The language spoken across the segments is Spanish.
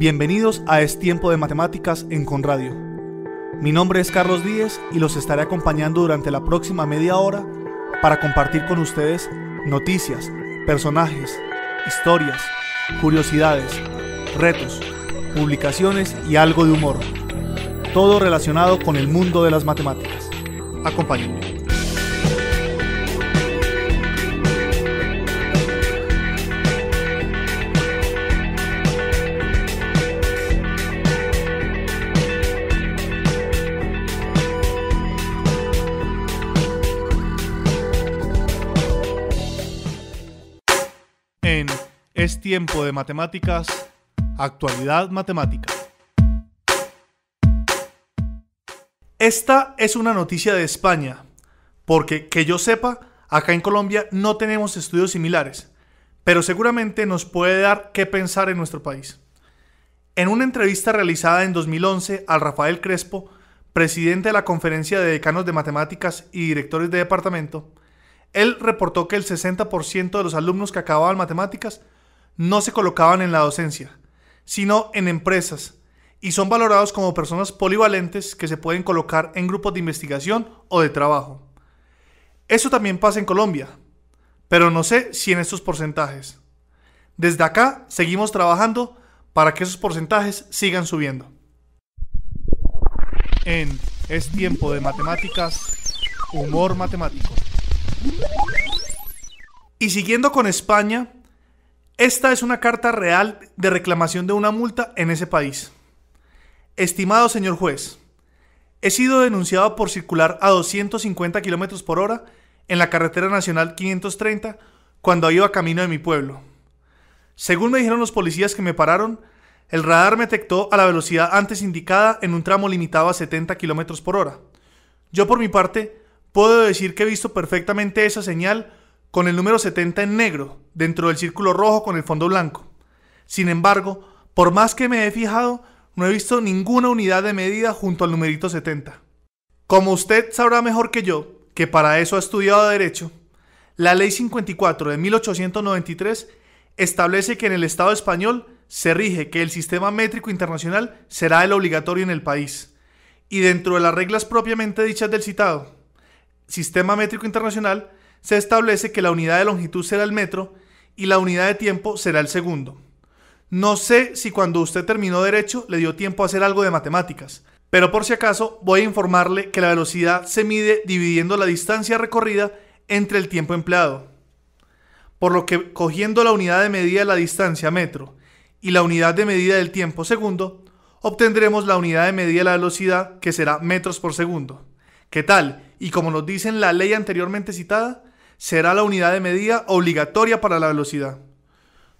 Bienvenidos a Es Tiempo de Matemáticas en Conradio. Mi nombre es Carlos Díez y los estaré acompañando durante la próxima media hora para compartir con ustedes noticias, personajes, historias, curiosidades, retos, publicaciones y algo de humor. Todo relacionado con el mundo de las matemáticas. Acompáñenme. Es tiempo de matemáticas, actualidad matemática. Esta es una noticia de España, porque que yo sepa, acá en Colombia no tenemos estudios similares, pero seguramente nos puede dar qué pensar en nuestro país. En una entrevista realizada en 2011 al Rafael Crespo, presidente de la Conferencia de Decanos de Matemáticas y Directores de Departamento, él reportó que el 60% de los alumnos que acababan matemáticas no se colocaban en la docencia, sino en empresas, y son valorados como personas polivalentes que se pueden colocar en grupos de investigación o de trabajo. Eso también pasa en Colombia, pero no sé si en estos porcentajes. Desde acá seguimos trabajando para que esos porcentajes sigan subiendo. En Es tiempo de matemáticas, humor matemático. Y siguiendo con España, esta es una carta real de reclamación de una multa en ese país. Estimado señor juez, he sido denunciado por circular a 250 km por hora en la carretera nacional 530 cuando iba camino de mi pueblo. Según me dijeron los policías que me pararon, el radar me detectó a la velocidad antes indicada en un tramo limitado a 70 km por hora. Yo por mi parte puedo decir que he visto perfectamente esa señal con el número 70 en negro, dentro del círculo rojo con el fondo blanco. Sin embargo, por más que me he fijado, no he visto ninguna unidad de medida junto al numerito 70. Como usted sabrá mejor que yo, que para eso ha estudiado Derecho, la Ley 54 de 1893 establece que en el Estado español se rige que el sistema métrico internacional será el obligatorio en el país, y dentro de las reglas propiamente dichas del citado, Sistema Métrico Internacional, se establece que la unidad de longitud será el metro y la unidad de tiempo será el segundo. No sé si cuando usted terminó derecho le dio tiempo a hacer algo de matemáticas, pero por si acaso voy a informarle que la velocidad se mide dividiendo la distancia recorrida entre el tiempo empleado. Por lo que cogiendo la unidad de medida de la distancia metro y la unidad de medida del tiempo segundo, obtendremos la unidad de medida de la velocidad que será metros por segundo. ¿Qué tal? Y como nos dice en la ley anteriormente citada, será la unidad de medida obligatoria para la velocidad.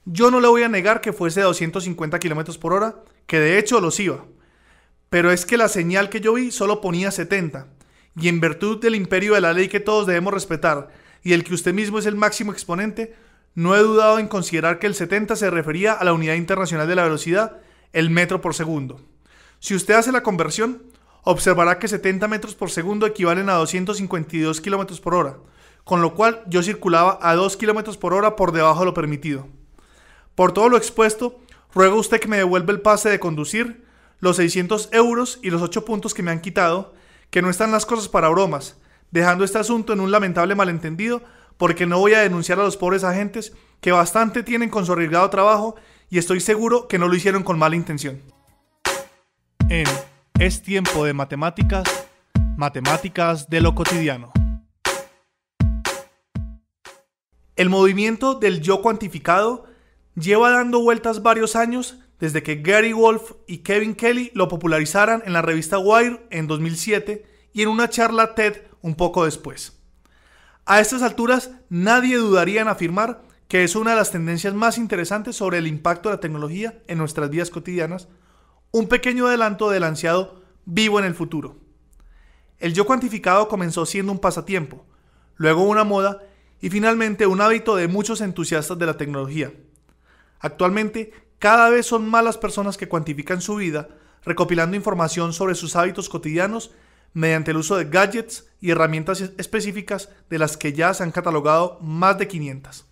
Yo no le voy a negar que fuese 250 km por hora, que de hecho los iba. Pero es que la señal que yo vi solo ponía 70, y en virtud del imperio de la ley que todos debemos respetar, y el que usted mismo es el máximo exponente, no he dudado en considerar que el 70 se refería a la unidad internacional de la velocidad, el metro por segundo. Si usted hace la conversión, observará que 70 metros por segundo equivalen a 252 kilómetros por hora, con lo cual yo circulaba a 2 kilómetros por hora por debajo de lo permitido. Por todo lo expuesto, ruego a usted que me devuelva el pase de conducir, los 600 euros y los 8 puntos que me han quitado, que no están las cosas para bromas, dejando este asunto en un lamentable malentendido, porque no voy a denunciar a los pobres agentes que bastante tienen con su arriesgado trabajo y estoy seguro que no lo hicieron con mala intención. Es tiempo de matemáticas, matemáticas de lo cotidiano. El movimiento del yo cuantificado lleva dando vueltas varios años desde que Gary Wolf y Kevin Kelly lo popularizaran en la revista Wire en 2007 y en una charla TED un poco después. A estas alturas nadie dudaría en afirmar que es una de las tendencias más interesantes sobre el impacto de la tecnología en nuestras vidas cotidianas, un pequeño adelanto del ansiado vivo en el futuro. El yo cuantificado comenzó siendo un pasatiempo, luego una moda y finalmente un hábito de muchos entusiastas de la tecnología. Actualmente, cada vez son más las personas que cuantifican su vida, recopilando información sobre sus hábitos cotidianos mediante el uso de gadgets y herramientas específicas de las que ya se han catalogado más de 500.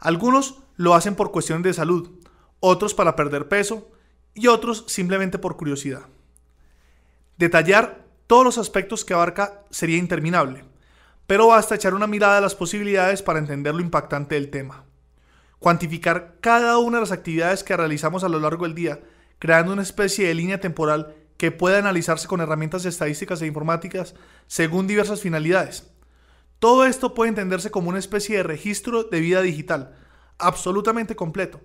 Algunos lo hacen por cuestiones de salud, otros para perder peso y otros simplemente por curiosidad. Detallar todos los aspectos que abarca sería interminable, pero basta echar una mirada a las posibilidades para entender lo impactante del tema. Cuantificar cada una de las actividades que realizamos a lo largo del día, creando una especie de línea temporal que pueda analizarse con herramientas estadísticas e informáticas según diversas finalidades. Todo esto puede entenderse como una especie de registro de vida digital, absolutamente completo,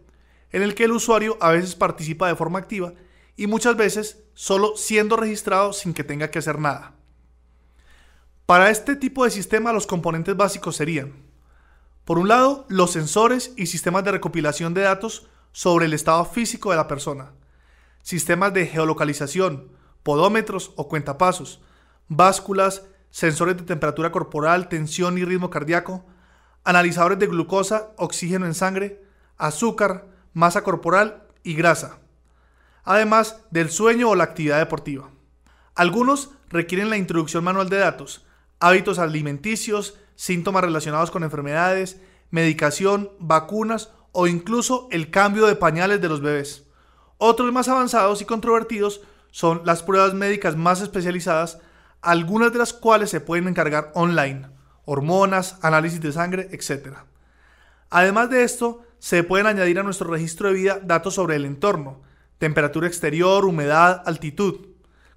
en el que el usuario a veces participa de forma activa y muchas veces solo siendo registrado sin que tenga que hacer nada. Para este tipo de sistema los componentes básicos serían, por un lado, los sensores y sistemas de recopilación de datos sobre el estado físico de la persona, sistemas de geolocalización, podómetros o cuentapasos, básculas, sensores de temperatura corporal, tensión y ritmo cardíaco, analizadores de glucosa, oxígeno en sangre, azúcar, masa corporal y grasa además del sueño o la actividad deportiva. Algunos requieren la introducción manual de datos, hábitos alimenticios, síntomas relacionados con enfermedades, medicación, vacunas o incluso el cambio de pañales de los bebés. Otros más avanzados y controvertidos son las pruebas médicas más especializadas, algunas de las cuales se pueden encargar online, hormonas, análisis de sangre, etc. Además de esto, se pueden añadir a nuestro registro de vida datos sobre el entorno, temperatura exterior, humedad, altitud,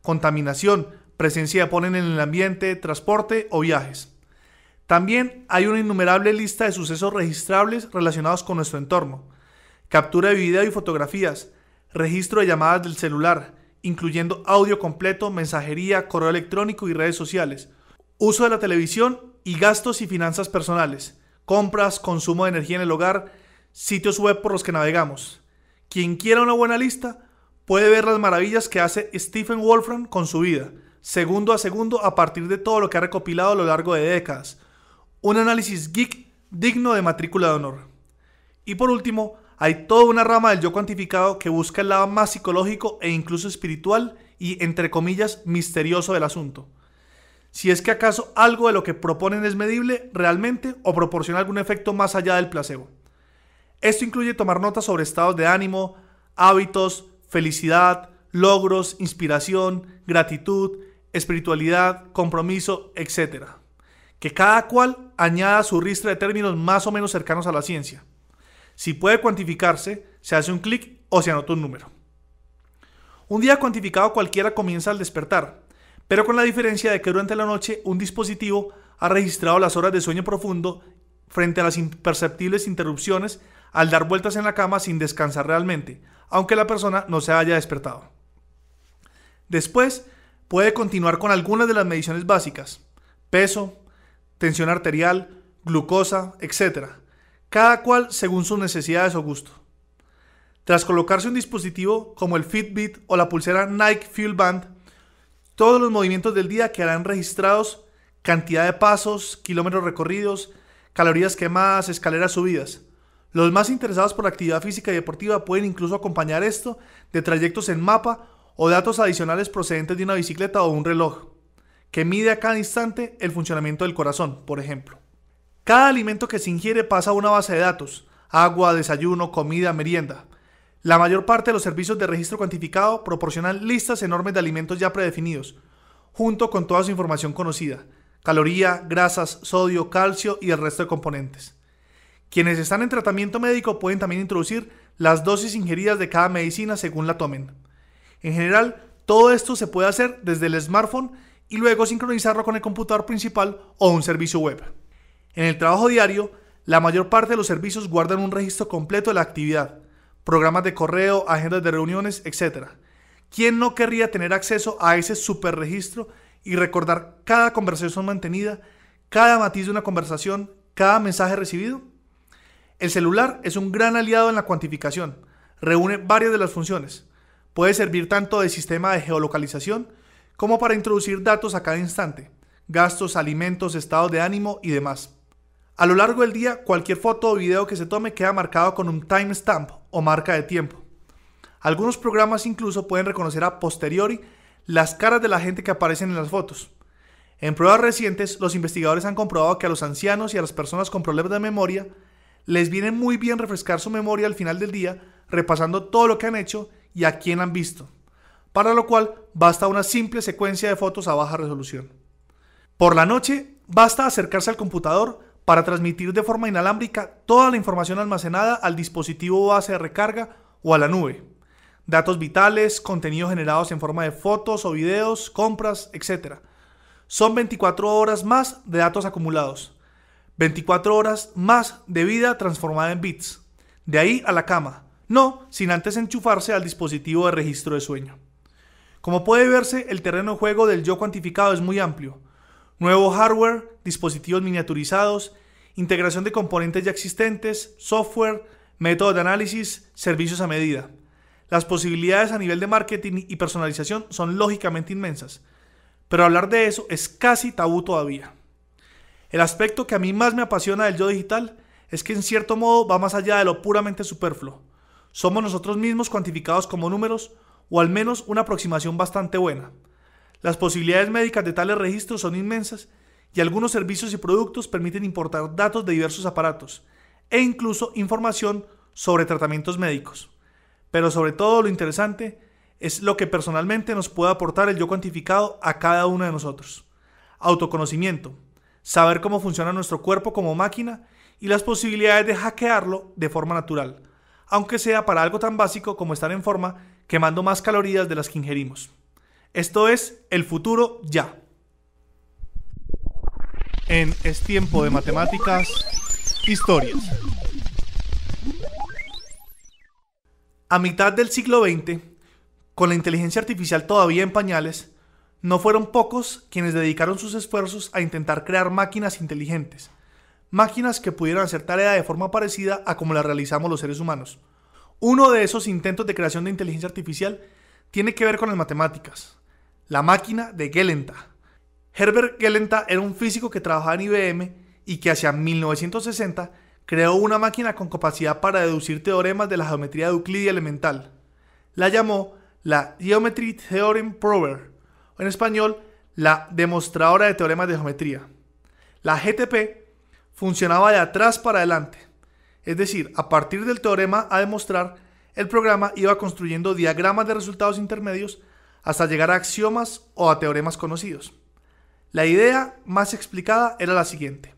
contaminación, presencia de polen en el ambiente, transporte o viajes. También hay una innumerable lista de sucesos registrables relacionados con nuestro entorno. Captura de video y fotografías, registro de llamadas del celular, incluyendo audio completo, mensajería, correo electrónico y redes sociales, uso de la televisión y gastos y finanzas personales, compras, consumo de energía en el hogar, sitios web por los que navegamos, quien quiera una buena lista puede ver las maravillas que hace Stephen Wolfram con su vida, segundo a segundo a partir de todo lo que ha recopilado a lo largo de décadas. Un análisis geek digno de matrícula de honor. Y por último, hay toda una rama del yo cuantificado que busca el lado más psicológico e incluso espiritual y, entre comillas, misterioso del asunto. Si es que acaso algo de lo que proponen es medible realmente o proporciona algún efecto más allá del placebo. Esto incluye tomar notas sobre estados de ánimo, hábitos, felicidad, logros, inspiración, gratitud, espiritualidad, compromiso, etc. Que cada cual añada su ristra de términos más o menos cercanos a la ciencia. Si puede cuantificarse, se hace un clic o se anota un número. Un día cuantificado cualquiera comienza al despertar, pero con la diferencia de que durante la noche un dispositivo ha registrado las horas de sueño profundo frente a las imperceptibles interrupciones al dar vueltas en la cama sin descansar realmente, aunque la persona no se haya despertado. Después, puede continuar con algunas de las mediciones básicas, peso, tensión arterial, glucosa, etc., cada cual según sus necesidades o gusto. Tras colocarse un dispositivo como el Fitbit o la pulsera Nike Fuel Band, todos los movimientos del día quedarán registrados, cantidad de pasos, kilómetros recorridos, calorías quemadas, escaleras subidas, los más interesados por la actividad física y deportiva pueden incluso acompañar esto de trayectos en mapa o datos adicionales procedentes de una bicicleta o un reloj, que mide a cada instante el funcionamiento del corazón, por ejemplo. Cada alimento que se ingiere pasa a una base de datos, agua, desayuno, comida, merienda. La mayor parte de los servicios de registro cuantificado proporcionan listas enormes de alimentos ya predefinidos, junto con toda su información conocida, caloría, grasas, sodio, calcio y el resto de componentes. Quienes están en tratamiento médico pueden también introducir las dosis ingeridas de cada medicina según la tomen. En general, todo esto se puede hacer desde el smartphone y luego sincronizarlo con el computador principal o un servicio web. En el trabajo diario, la mayor parte de los servicios guardan un registro completo de la actividad, programas de correo, agendas de reuniones, etc. ¿Quién no querría tener acceso a ese superregistro y recordar cada conversación mantenida, cada matiz de una conversación, cada mensaje recibido? El celular es un gran aliado en la cuantificación. Reúne varias de las funciones. Puede servir tanto de sistema de geolocalización como para introducir datos a cada instante, gastos, alimentos, estado de ánimo y demás. A lo largo del día, cualquier foto o video que se tome queda marcado con un timestamp o marca de tiempo. Algunos programas incluso pueden reconocer a posteriori las caras de la gente que aparecen en las fotos. En pruebas recientes, los investigadores han comprobado que a los ancianos y a las personas con problemas de memoria les viene muy bien refrescar su memoria al final del día, repasando todo lo que han hecho y a quién han visto, para lo cual basta una simple secuencia de fotos a baja resolución. Por la noche, basta acercarse al computador para transmitir de forma inalámbrica toda la información almacenada al dispositivo base de recarga o a la nube. Datos vitales, contenido generados en forma de fotos o videos, compras, etc. Son 24 horas más de datos acumulados, 24 horas más de vida transformada en bits. De ahí a la cama. No, sin antes enchufarse al dispositivo de registro de sueño. Como puede verse, el terreno de juego del yo cuantificado es muy amplio. Nuevo hardware, dispositivos miniaturizados, integración de componentes ya existentes, software, métodos de análisis, servicios a medida. Las posibilidades a nivel de marketing y personalización son lógicamente inmensas, pero hablar de eso es casi tabú todavía. El aspecto que a mí más me apasiona del yo digital es que en cierto modo va más allá de lo puramente superfluo. Somos nosotros mismos cuantificados como números, o al menos una aproximación bastante buena. Las posibilidades médicas de tales registros son inmensas y algunos servicios y productos permiten importar datos de diversos aparatos e incluso información sobre tratamientos médicos. Pero sobre todo lo interesante es lo que personalmente nos puede aportar el yo cuantificado a cada uno de nosotros. Autoconocimiento, saber cómo funciona nuestro cuerpo como máquina y las posibilidades de hackearlo de forma natural, aunque sea para algo tan básico como estar en forma quemando más calorías de las que ingerimos. Esto es el futuro ya. En Es tiempo de matemáticas, historias. A mitad del siglo XX, con la inteligencia artificial todavía en pañales, no fueron pocos quienes dedicaron sus esfuerzos a intentar crear máquinas inteligentes, máquinas que pudieran hacer tarea de forma parecida a como la realizamos los seres humanos. Uno de esos intentos de creación de inteligencia artificial tiene que ver con las matemáticas, la máquina de Gelenta. Herbert Gelenta era un físico que trabajaba en IBM y que hacia 1960 creó una máquina con capacidad para deducir teoremas de la geometría de Euclidia elemental. La llamó la Geometry Theorem Prover en español la demostradora de teoremas de geometría. La GTP funcionaba de atrás para adelante, es decir, a partir del teorema a demostrar, el programa iba construyendo diagramas de resultados intermedios hasta llegar a axiomas o a teoremas conocidos. La idea más explicada era la siguiente.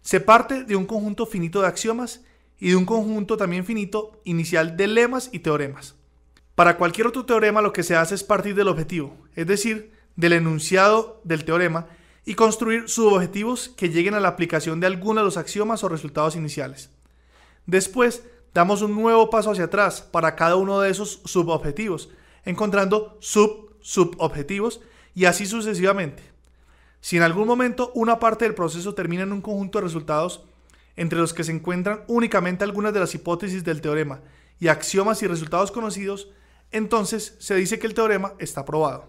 Se parte de un conjunto finito de axiomas y de un conjunto también finito inicial de lemas y teoremas. Para cualquier otro teorema lo que se hace es partir del objetivo, es decir, del enunciado del teorema y construir subobjetivos que lleguen a la aplicación de alguno de los axiomas o resultados iniciales. Después, damos un nuevo paso hacia atrás para cada uno de esos subobjetivos, encontrando sub-subobjetivos y así sucesivamente. Si en algún momento una parte del proceso termina en un conjunto de resultados, entre los que se encuentran únicamente algunas de las hipótesis del teorema y axiomas y resultados conocidos, entonces se dice que el teorema está probado.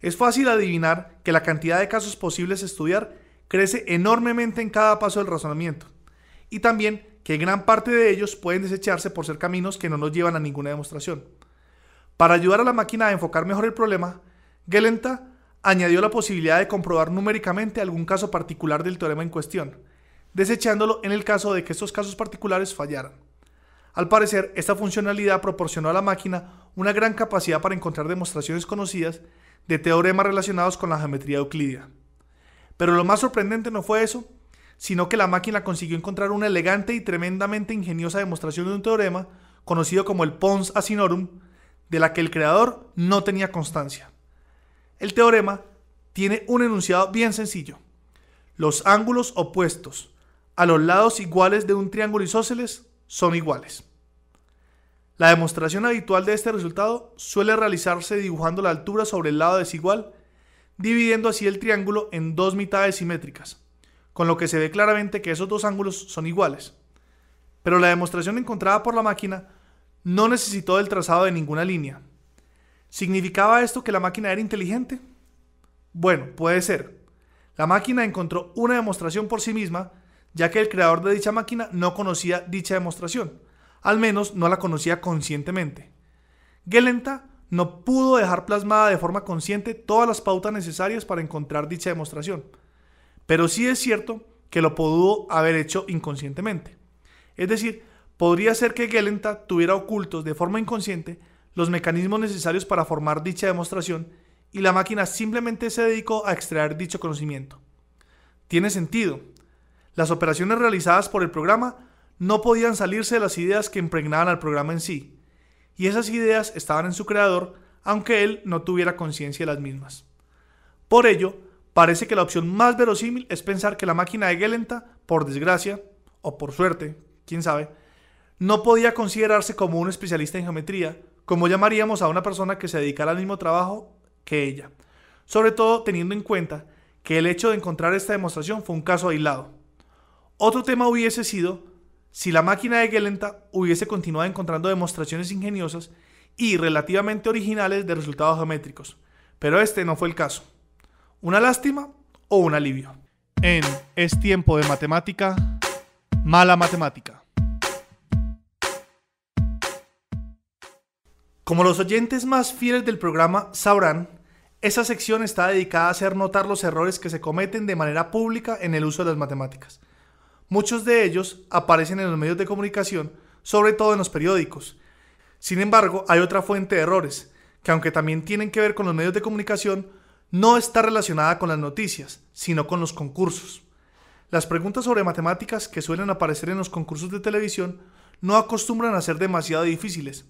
Es fácil adivinar que la cantidad de casos posibles a estudiar crece enormemente en cada paso del razonamiento, y también que gran parte de ellos pueden desecharse por ser caminos que no nos llevan a ninguna demostración. Para ayudar a la máquina a enfocar mejor el problema, Gelenta añadió la posibilidad de comprobar numéricamente algún caso particular del teorema en cuestión, desechándolo en el caso de que estos casos particulares fallaran. Al parecer, esta funcionalidad proporcionó a la máquina una gran capacidad para encontrar demostraciones conocidas de teoremas relacionados con la geometría euclídea. Pero lo más sorprendente no fue eso, sino que la máquina consiguió encontrar una elegante y tremendamente ingeniosa demostración de un teorema conocido como el Pons Asinorum, de la que el creador no tenía constancia. El teorema tiene un enunciado bien sencillo. Los ángulos opuestos a los lados iguales de un triángulo isósceles son iguales. La demostración habitual de este resultado suele realizarse dibujando la altura sobre el lado desigual, dividiendo así el triángulo en dos mitades simétricas, con lo que se ve claramente que esos dos ángulos son iguales. Pero la demostración encontrada por la máquina no necesitó el trazado de ninguna línea. ¿Significaba esto que la máquina era inteligente? Bueno, puede ser. La máquina encontró una demostración por sí misma ya que el creador de dicha máquina no conocía dicha demostración, al menos no la conocía conscientemente. Gelenta no pudo dejar plasmada de forma consciente todas las pautas necesarias para encontrar dicha demostración, pero sí es cierto que lo pudo haber hecho inconscientemente. Es decir, podría ser que Gelenta tuviera ocultos de forma inconsciente los mecanismos necesarios para formar dicha demostración y la máquina simplemente se dedicó a extraer dicho conocimiento. Tiene sentido, las operaciones realizadas por el programa no podían salirse de las ideas que impregnaban al programa en sí, y esas ideas estaban en su creador, aunque él no tuviera conciencia de las mismas. Por ello, parece que la opción más verosímil es pensar que la máquina de Gelenta, por desgracia, o por suerte, quién sabe, no podía considerarse como un especialista en geometría, como llamaríamos a una persona que se dedicara al mismo trabajo que ella, sobre todo teniendo en cuenta que el hecho de encontrar esta demostración fue un caso aislado. Otro tema hubiese sido si la máquina de Gelenta hubiese continuado encontrando demostraciones ingeniosas y relativamente originales de resultados geométricos, pero este no fue el caso. ¿Una lástima o un alivio? En Es tiempo de matemática, mala matemática. Como los oyentes más fieles del programa sabrán, esa sección está dedicada a hacer notar los errores que se cometen de manera pública en el uso de las matemáticas Muchos de ellos aparecen en los medios de comunicación, sobre todo en los periódicos. Sin embargo, hay otra fuente de errores, que aunque también tienen que ver con los medios de comunicación, no está relacionada con las noticias, sino con los concursos. Las preguntas sobre matemáticas que suelen aparecer en los concursos de televisión no acostumbran a ser demasiado difíciles,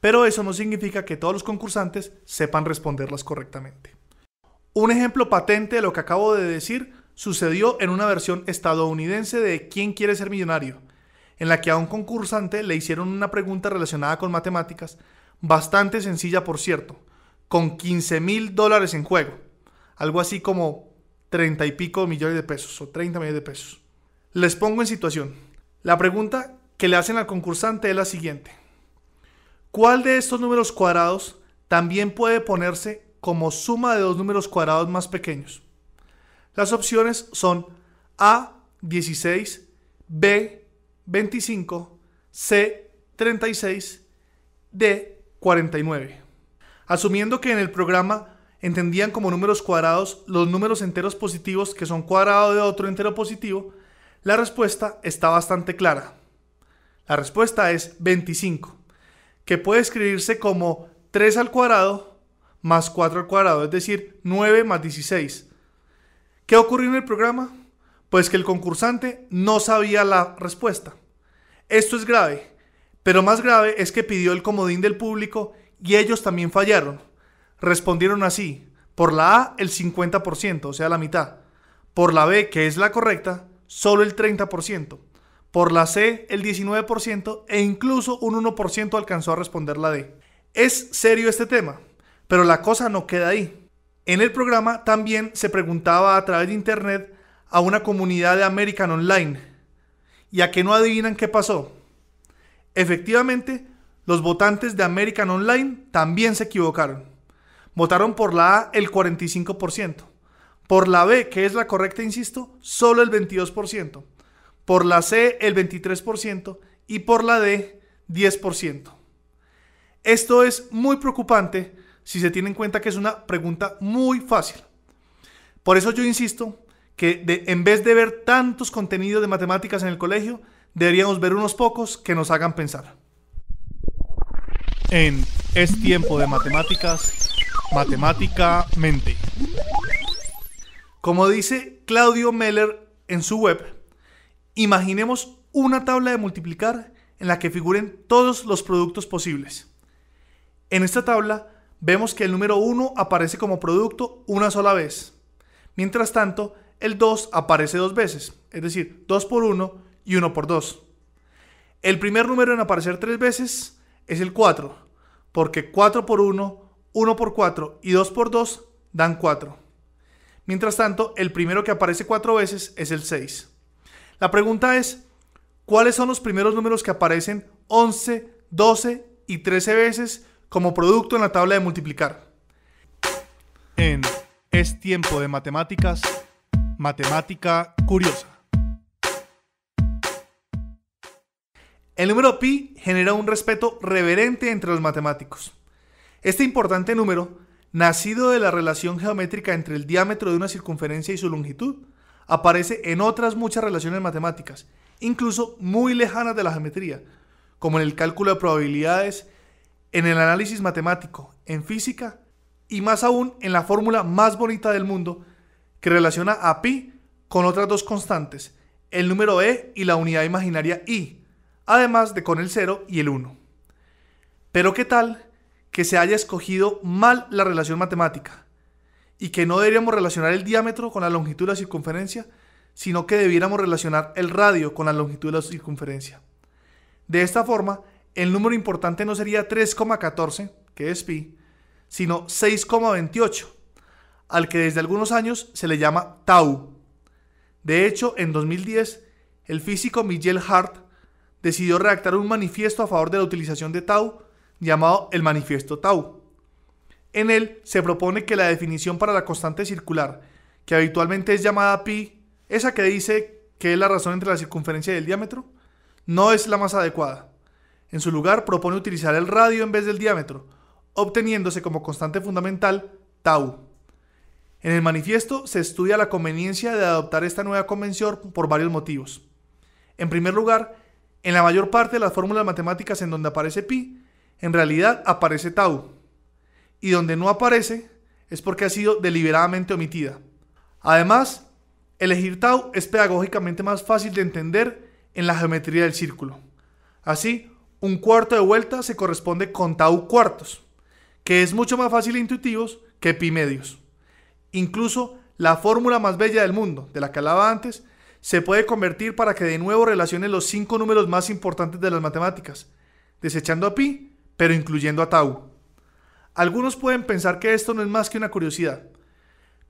pero eso no significa que todos los concursantes sepan responderlas correctamente. Un ejemplo patente de lo que acabo de decir sucedió en una versión estadounidense de ¿Quién quiere ser millonario? en la que a un concursante le hicieron una pregunta relacionada con matemáticas, bastante sencilla por cierto, con 15 mil dólares en juego, algo así como 30 y pico millones de pesos o 30 millones de pesos. Les pongo en situación. La pregunta que le hacen al concursante es la siguiente. ¿Cuál de estos números cuadrados también puede ponerse como suma de dos números cuadrados más pequeños? Las opciones son A, 16, B, 25, C, 36, D, 49. Asumiendo que en el programa entendían como números cuadrados los números enteros positivos que son cuadrados de otro entero positivo, la respuesta está bastante clara. La respuesta es 25, que puede escribirse como 3 al cuadrado más 4 al cuadrado, es decir, 9 más 16, ¿Qué ocurrió en el programa? Pues que el concursante no sabía la respuesta. Esto es grave, pero más grave es que pidió el comodín del público y ellos también fallaron. Respondieron así, por la A el 50%, o sea la mitad, por la B, que es la correcta, solo el 30%, por la C el 19% e incluso un 1% alcanzó a responder la D. Es serio este tema, pero la cosa no queda ahí. En el programa también se preguntaba a través de internet a una comunidad de American Online. ¿Y a qué no adivinan qué pasó? Efectivamente, los votantes de American Online también se equivocaron. Votaron por la A el 45%, por la B, que es la correcta, insisto, solo el 22%, por la C el 23% y por la D 10%. Esto es muy preocupante si se tiene en cuenta que es una pregunta muy fácil. Por eso yo insisto que en vez de ver tantos contenidos de matemáticas en el colegio, deberíamos ver unos pocos que nos hagan pensar. En Es tiempo de matemáticas, matemáticamente. Como dice Claudio Meller en su web, imaginemos una tabla de multiplicar en la que figuren todos los productos posibles. En esta tabla vemos que el número 1 aparece como producto una sola vez. Mientras tanto, el 2 aparece dos veces, es decir, 2 por 1 y 1 por 2. El primer número en aparecer tres veces es el 4, porque 4 por 1, 1 por 4 y 2 por 2 dan 4. Mientras tanto, el primero que aparece cuatro veces es el 6. La pregunta es, ¿cuáles son los primeros números que aparecen 11, 12 y 13 veces como producto en la tabla de multiplicar. En Es tiempo de matemáticas, matemática curiosa. El número pi genera un respeto reverente entre los matemáticos. Este importante número, nacido de la relación geométrica entre el diámetro de una circunferencia y su longitud, aparece en otras muchas relaciones matemáticas, incluso muy lejanas de la geometría, como en el cálculo de probabilidades en el análisis matemático, en física y más aún en la fórmula más bonita del mundo que relaciona a pi con otras dos constantes, el número e y la unidad imaginaria i, además de con el 0 y el 1. Pero ¿qué tal que se haya escogido mal la relación matemática y que no deberíamos relacionar el diámetro con la longitud de la circunferencia, sino que debiéramos relacionar el radio con la longitud de la circunferencia? De esta forma, el número importante no sería 3,14, que es pi, sino 6,28, al que desde algunos años se le llama tau. De hecho, en 2010, el físico Miguel Hart decidió redactar un manifiesto a favor de la utilización de tau, llamado el manifiesto tau. En él se propone que la definición para la constante circular, que habitualmente es llamada pi, esa que dice que es la razón entre la circunferencia y el diámetro, no es la más adecuada en su lugar propone utilizar el radio en vez del diámetro, obteniéndose como constante fundamental tau. En el manifiesto se estudia la conveniencia de adoptar esta nueva convención por varios motivos. En primer lugar, en la mayor parte de las fórmulas matemáticas en donde aparece pi, en realidad aparece tau. Y donde no aparece es porque ha sido deliberadamente omitida. Además, elegir tau es pedagógicamente más fácil de entender en la geometría del círculo. Así, un cuarto de vuelta se corresponde con tau cuartos, que es mucho más fácil e intuitivos que pi medios. Incluso la fórmula más bella del mundo, de la que hablaba antes, se puede convertir para que de nuevo relacione los cinco números más importantes de las matemáticas, desechando a pi, pero incluyendo a tau. Algunos pueden pensar que esto no es más que una curiosidad,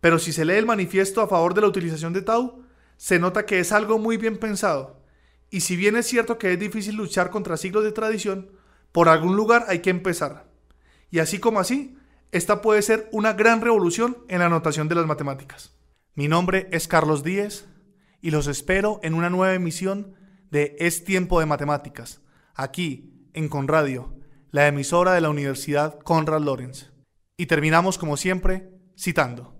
pero si se lee el manifiesto a favor de la utilización de tau, se nota que es algo muy bien pensado y si bien es cierto que es difícil luchar contra siglos de tradición, por algún lugar hay que empezar. Y así como así, esta puede ser una gran revolución en la notación de las matemáticas. Mi nombre es Carlos Díez y los espero en una nueva emisión de Es Tiempo de Matemáticas, aquí en Conradio, la emisora de la Universidad Conrad Lorenz. Y terminamos como siempre citando.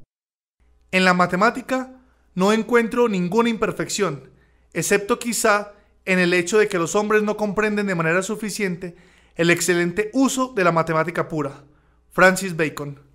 En la matemática no encuentro ninguna imperfección, excepto quizá en el hecho de que los hombres no comprenden de manera suficiente el excelente uso de la matemática pura. Francis Bacon.